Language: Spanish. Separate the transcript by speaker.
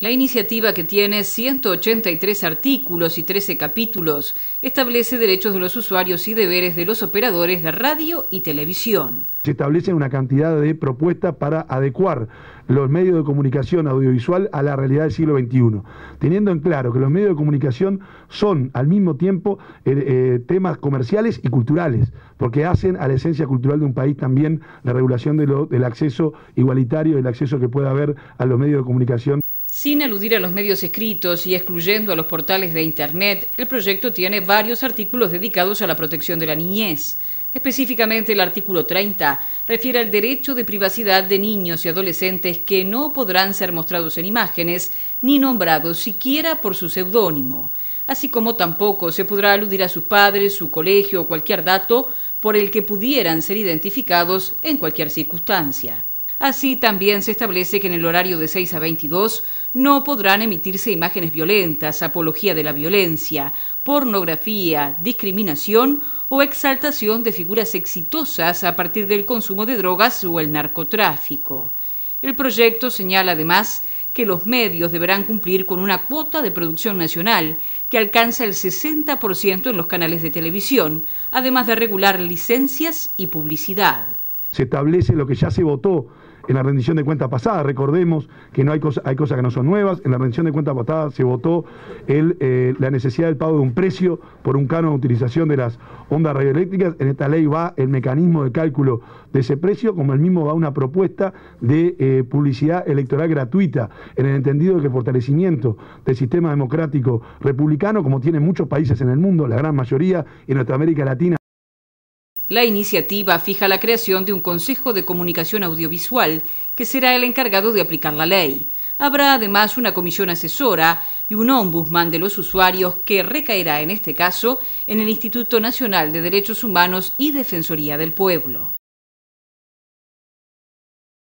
Speaker 1: La iniciativa, que tiene 183 artículos y 13 capítulos, establece derechos de los usuarios y deberes de los operadores de radio y televisión.
Speaker 2: Se establece una cantidad de propuestas para adecuar los medios de comunicación audiovisual a la realidad del siglo XXI, teniendo en claro que los medios de comunicación son al mismo tiempo eh, eh, temas comerciales y culturales, porque hacen a la esencia cultural de un país también la regulación del acceso igualitario, el acceso que pueda haber a los medios de comunicación.
Speaker 1: Sin aludir a los medios escritos y excluyendo a los portales de Internet, el proyecto tiene varios artículos dedicados a la protección de la niñez. Específicamente el artículo 30 refiere al derecho de privacidad de niños y adolescentes que no podrán ser mostrados en imágenes ni nombrados siquiera por su seudónimo, así como tampoco se podrá aludir a sus padres, su colegio o cualquier dato por el que pudieran ser identificados en cualquier circunstancia. Así también se establece que en el horario de 6 a 22 no podrán emitirse imágenes violentas, apología de la violencia, pornografía, discriminación o exaltación de figuras exitosas a partir del consumo de drogas o el narcotráfico. El proyecto señala además que los medios deberán cumplir con una cuota de producción nacional que alcanza el 60% en los canales de televisión, además de regular licencias y publicidad
Speaker 2: se establece lo que ya se votó en la rendición de cuentas pasada. Recordemos que no hay, hay cosas que no son nuevas. En la rendición de cuentas pasada se votó el, eh, la necesidad del pago de un precio por un cano de utilización de las ondas radioeléctricas. En esta ley va el mecanismo de cálculo de ese precio, como el mismo va una propuesta de eh, publicidad electoral gratuita, en el entendido de que el fortalecimiento del sistema democrático republicano, como tiene muchos países en el mundo, la gran mayoría, en nuestra América Latina,
Speaker 1: la iniciativa fija la creación de un Consejo de Comunicación Audiovisual que será el encargado de aplicar la ley. Habrá además una comisión asesora y un ombudsman de los usuarios que recaerá en este caso en el Instituto Nacional de Derechos Humanos y Defensoría del Pueblo.